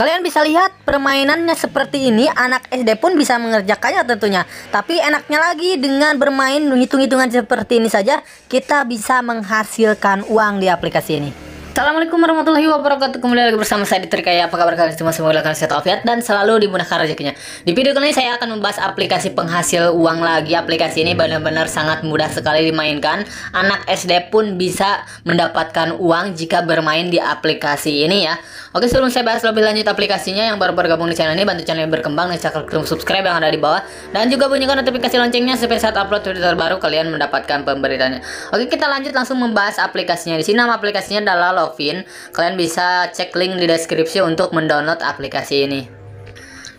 Kalian bisa lihat permainannya seperti ini anak SD pun bisa mengerjakannya tentunya. Tapi enaknya lagi dengan bermain hitung-hitungan seperti ini saja kita bisa menghasilkan uang di aplikasi ini. Assalamualaikum warahmatullahi wabarakatuh Kembali lagi bersama saya di Terkaya Apa kabar kalian semua? Semoga kalian sehat walafiat Dan selalu dimudahkan rezekinya Di video kali ini saya akan membahas aplikasi penghasil uang lagi Aplikasi ini benar-benar sangat mudah sekali dimainkan Anak SD pun bisa mendapatkan uang Jika bermain di aplikasi ini ya Oke sebelum saya bahas lebih lanjut aplikasinya Yang baru bergabung di channel ini Bantu channel yang berkembang Dan tekan klik subscribe yang ada di bawah Dan juga bunyikan notifikasi loncengnya Supaya saat upload video terbaru Kalian mendapatkan pemberitanya Oke kita lanjut langsung membahas aplikasinya Di sini nama aplikasinya adalah login, kalian bisa cek link di deskripsi untuk mendownload aplikasi ini.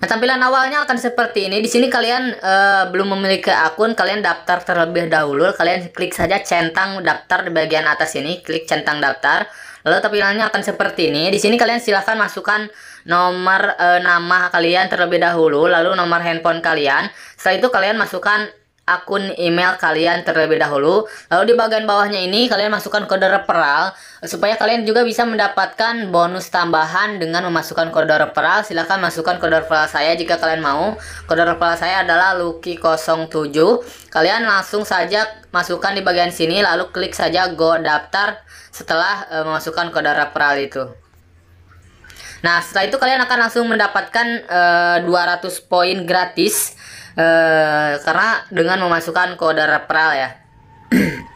Nah, tampilan awalnya akan seperti ini. Di sini kalian uh, belum memiliki akun, kalian daftar terlebih dahulu. Kalian klik saja centang daftar di bagian atas ini, klik centang daftar. Lalu tampilannya akan seperti ini. Di sini kalian silahkan masukkan nomor uh, nama kalian terlebih dahulu, lalu nomor handphone kalian. Setelah itu kalian masukkan akun email kalian terlebih dahulu. Lalu di bagian bawahnya ini kalian masukkan kode referral supaya kalian juga bisa mendapatkan bonus tambahan dengan memasukkan kode referral. Silahkan masukkan kode referral saya jika kalian mau. Kode referral saya adalah Lucky07. Kalian langsung saja masukkan di bagian sini lalu klik saja go daftar setelah e, memasukkan kode referral itu. Nah, setelah itu kalian akan langsung mendapatkan uh, eh, 200 poin gratis uh, karena dengan memasukkan kode referral ya.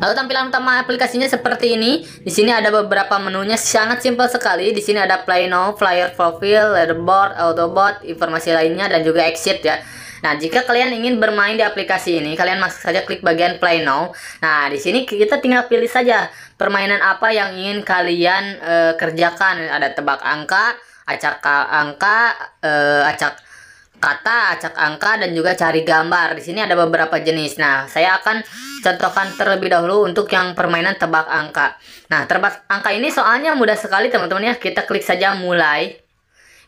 Lalu tampilan utama aplikasinya seperti ini. Di sini ada beberapa menunya sangat simpel sekali. Di sini ada Play Now, Flyer Profile, Leaderboard, Autobot, informasi lainnya dan juga Exit ya. Nah, jika kalian ingin bermain di aplikasi ini, kalian masuk saja klik bagian play now. Nah, di sini kita tinggal pilih saja permainan apa yang ingin kalian e, kerjakan. Ada tebak angka, acak angka, e, acak kata, acak angka dan juga cari gambar. Di sini ada beberapa jenis. Nah, saya akan contohkan terlebih dahulu untuk yang permainan tebak angka. Nah, tebak angka ini soalnya mudah sekali teman-teman ya. Kita klik saja mulai.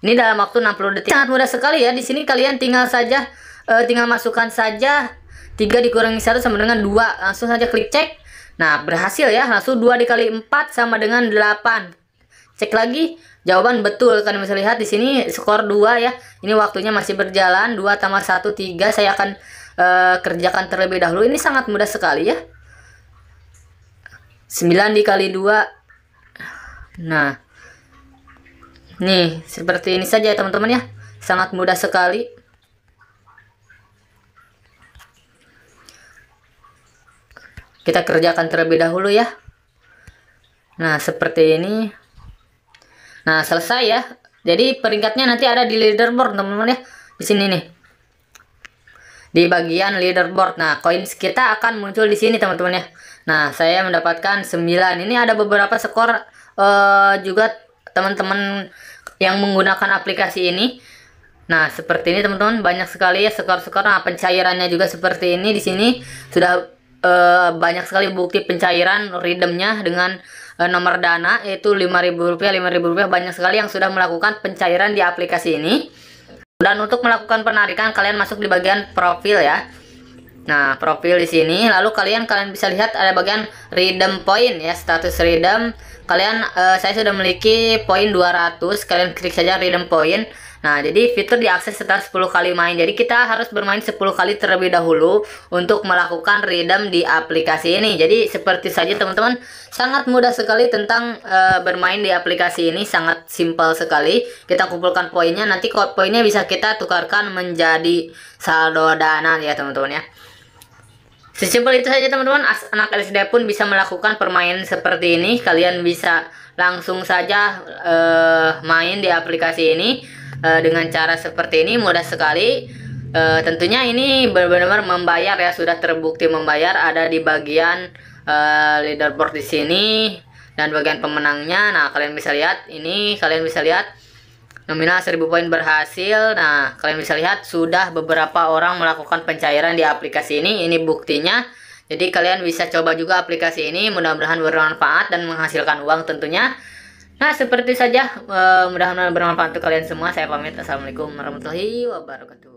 Ini dalam waktu 60 detik. Sangat mudah sekali ya. Di sini kalian tinggal saja uh, tinggal masukkan saja 3 dikurangi 1 sama dengan 2. Langsung saja klik cek. Nah, berhasil ya. Langsung 2 dikali 4 sama dengan 8. Cek lagi. Jawaban betul. Kalian bisa lihat di sini skor 2 ya. Ini waktunya masih berjalan. 2 tambah 1, 3. Saya akan uh, kerjakan terlebih dahulu. Ini sangat mudah sekali ya. 9 dikali 2. Nah, Nih, seperti ini saja ya teman-teman ya. Sangat mudah sekali. Kita kerjakan terlebih dahulu ya. Nah, seperti ini. Nah, selesai ya. Jadi peringkatnya nanti ada di leaderboard teman-teman ya. Di sini nih. Di bagian leaderboard. Nah, coins kita akan muncul di sini teman-teman ya. Nah, saya mendapatkan 9. Ini ada beberapa skor uh, juga teman-teman yang menggunakan aplikasi ini Nah, seperti ini teman-teman, banyak sekali ya sekarang-sekarang Nah, pencairannya juga seperti ini di sini sudah e, banyak sekali bukti pencairan redeemnya dengan e, nomor dana yaitu Rp5.000, Rp5.000 banyak sekali yang sudah melakukan pencairan di aplikasi ini. Dan untuk melakukan penarikan kalian masuk di bagian profil ya. Nah, profil di sini lalu kalian kalian bisa lihat ada bagian redeem point ya, status redeem, kalian uh, saya sudah memiliki poin 200 kalian klik saja redeem point Nah, jadi fitur diakses setelah 10 kali main. Jadi kita harus bermain 10 kali terlebih dahulu untuk melakukan redeem di aplikasi ini. Jadi seperti saja teman-teman, sangat mudah sekali tentang uh, bermain di aplikasi ini, sangat simpel sekali. Kita kumpulkan poinnya, nanti poinnya bisa kita tukarkan menjadi saldo dana ya teman-teman ya. Sesimpel itu saja teman-teman, anak SD pun bisa melakukan permainan seperti ini. Kalian bisa langsung saja uh, main di aplikasi ini uh, dengan cara seperti ini, mudah sekali. Uh, tentunya ini benar-benar membayar ya, sudah terbukti membayar. Ada di bagian uh, leaderboard di sini dan bagian pemenangnya. Nah, kalian bisa lihat ini, kalian bisa lihat Nominal 1000 poin berhasil. Nah, kalian bisa lihat sudah beberapa orang melakukan pencairan di aplikasi ini. Ini buktinya. Jadi kalian bisa coba juga aplikasi ini. Mudah-mudahan bermanfaat dan menghasilkan uang tentunya. Nah, seperti saja. Eh, mudah-mudahan bermanfaat untuk kalian semua. Saya pamit. Assalamualaikum warahmatullahi wabarakatuh.